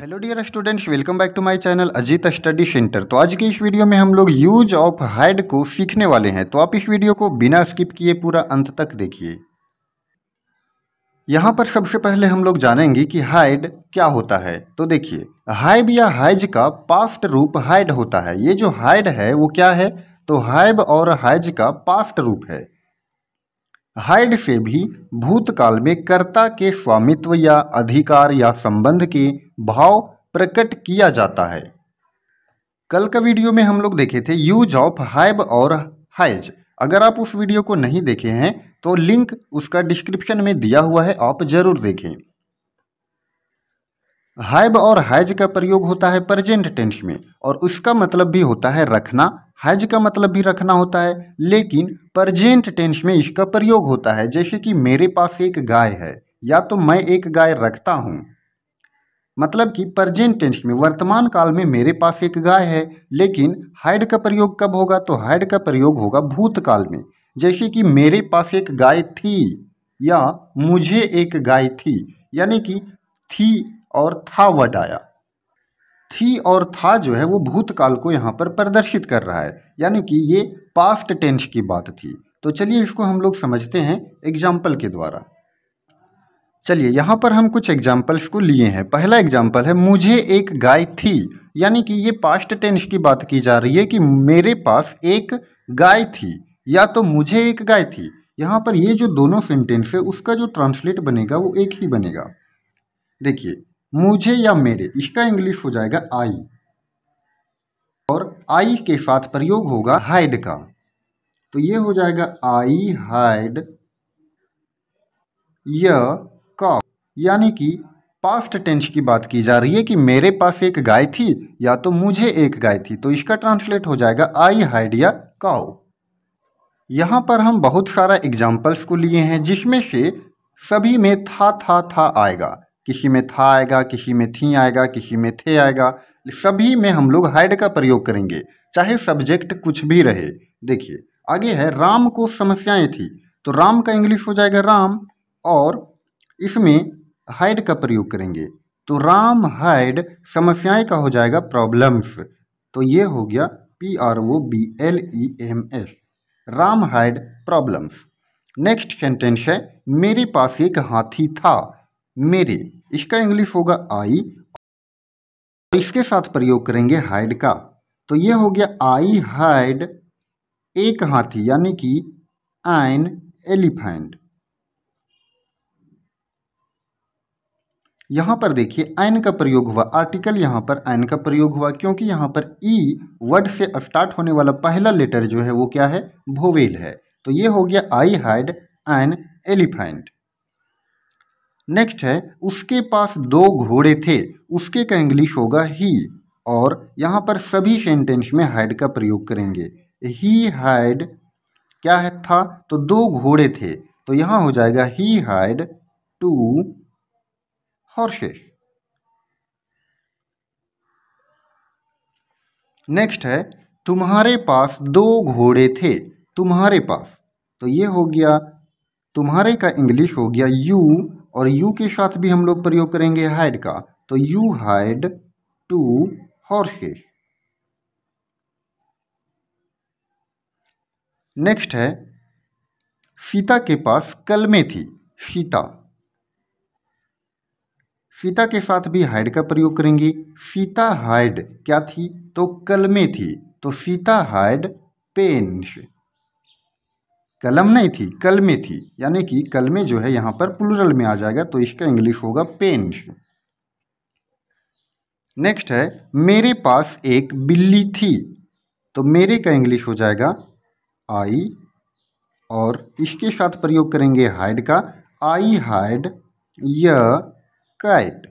hello dear students welcome back to my channel Ajit study centre तो आज के इस वीडियो में हम लोग यूज ऑफ हाइड को सीखने वाले हैं तो आप इस वीडियो को बिना स्किप किए पूरा अंत तक देखिए यहाँ पर सबसे पहले हम लोग जानेंगे कि हाइड क्या होता है तो देखिए हाइब या हाइज का पास्ट रूप हाइड होता है ये जो हाइड है वो क्या है तो हाइब और हाइज का पास्ट रूप है हाइड से भी भूतकाल में कर्ता के स्वामित्व या अधिकार या संबंध के भाव प्रकट किया जाता है कल का वीडियो में हम लोग देखे थे यूज ऑफ हाइब और हाइज अगर आप उस वीडियो को नहीं देखे हैं तो लिंक उसका डिस्क्रिप्शन में दिया हुआ है आप जरूर देखें हाइब और हाइज का प्रयोग होता है प्रजेंट टेंस में और उसका मतलब भी होता है रखना हैज का मतलब भी रखना होता है लेकिन प्रजेंट टेंस में इसका प्रयोग होता है जैसे कि मेरे पास एक गाय है या तो मैं एक गाय रखता हूँ मतलब कि प्रजेंट टेंस में वर्तमान काल में मेरे पास एक गाय है लेकिन हैड का प्रयोग कब होगा तो हैड का प्रयोग होगा भूतकाल में जैसे कि मेरे पास एक गाय थी या मुझे एक गाय थी यानी कि थी और था वडाया थी और था जो है वो भूतकाल को यहाँ पर प्रदर्शित कर रहा है यानी कि ये पास्ट टेंस की बात थी तो चलिए इसको हम लोग समझते हैं एग्जाम्पल के द्वारा चलिए यहाँ पर हम कुछ एग्जाम्पल्स को लिए हैं पहला एग्जाम्पल है मुझे एक गाय थी यानी कि ये पास्ट टेंस की बात की जा रही है कि मेरे पास एक गाय थी या तो मुझे एक गाय थी यहाँ पर ये जो दोनों सेंटेंस है उसका जो ट्रांसलेट बनेगा वो एक ही बनेगा देखिए मुझे या मेरे इसका इंग्लिश हो जाएगा आई और आई के साथ प्रयोग होगा हाइड का तो ये हो जाएगा आई हाइड य का यानी कि पास्ट टेंस की बात की जा रही है कि मेरे पास एक गाय थी या तो मुझे एक गाय थी तो इसका ट्रांसलेट हो जाएगा आई हाइड या काओ यहाँ पर हम बहुत सारा एग्जाम्पल्स को लिए हैं जिसमें से सभी में था था था आएगा किसी में था आएगा किसी में थी आएगा किसी में थे आएगा सभी में हम लोग हैड का प्रयोग करेंगे चाहे सब्जेक्ट कुछ भी रहे देखिए आगे है राम को समस्याएं थी तो राम का इंग्लिश हो जाएगा राम और इसमें हैड का प्रयोग करेंगे तो राम हैड समस्याएं का हो जाएगा प्रॉब्लम्स तो ये हो गया P R O B L E M S Ram had problems next sentence है मेरे पास एक हाथी था मेरे इसका इंग्लिश होगा आई और इसके साथ प्रयोग करेंगे हाइड का तो ये हो गया आई हाइड एक हाथी यानी कि एन एलिफेंट यहां पर देखिए एन का प्रयोग हुआ आर्टिकल यहां पर एन का प्रयोग हुआ क्योंकि यहां पर ई e वर्ड से स्टार्ट होने वाला पहला लेटर जो है वो क्या है भोवेल है तो ये हो गया I had an elephant next है उसके पास दो घोड़े थे उसके का इंग्लिश होगा ही और यहाँ पर सभी सेंटेंस में हैड का प्रयोग करेंगे ही हैड क्या है था तो दो घोड़े थे तो यहाँ हो जाएगा he had two horses next है तुम्हारे पास दो घोड़े थे तुम्हारे पास तो ये हो गया तुम्हारे का इंग्लिश हो गया यू और यू के साथ भी हम लोग प्रयोग करेंगे हाइड का तो you had two horses next है सीता के पास कलमे थी सीता सीता के साथ भी हाइड का प्रयोग करेंगे सीता हाइड क्या थी तो कलमे थी तो सीता हाइड पेन्स कलम नहीं थी कलमे थी यानी कि कलमे जो है यहां पर प्लूरल में आ जाएगा तो इसका इंग्लिश होगा पेंस नेक्स्ट है मेरे पास एक बिल्ली थी तो मेरे का इंग्लिश हो जाएगा आई और इसके साथ प्रयोग करेंगे हाइड का I had a cat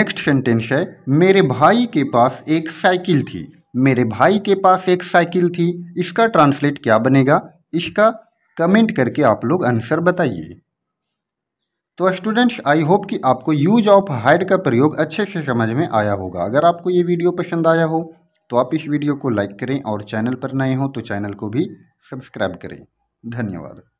next sentence है मेरे भाई के पास एक साइकिल थी मेरे भाई के पास एक साइकिल थी इसका ट्रांसलेट क्या बनेगा इसका कमेंट करके आप लोग आंसर बताइए तो स्टूडेंट्स आई होप कि आपको यूज ऑफ हाइड का प्रयोग अच्छे से समझ में आया होगा अगर आपको ये वीडियो पसंद आया हो तो आप इस वीडियो को लाइक करें और चैनल पर नए हों तो चैनल को भी सब्सक्राइब करें धन्यवाद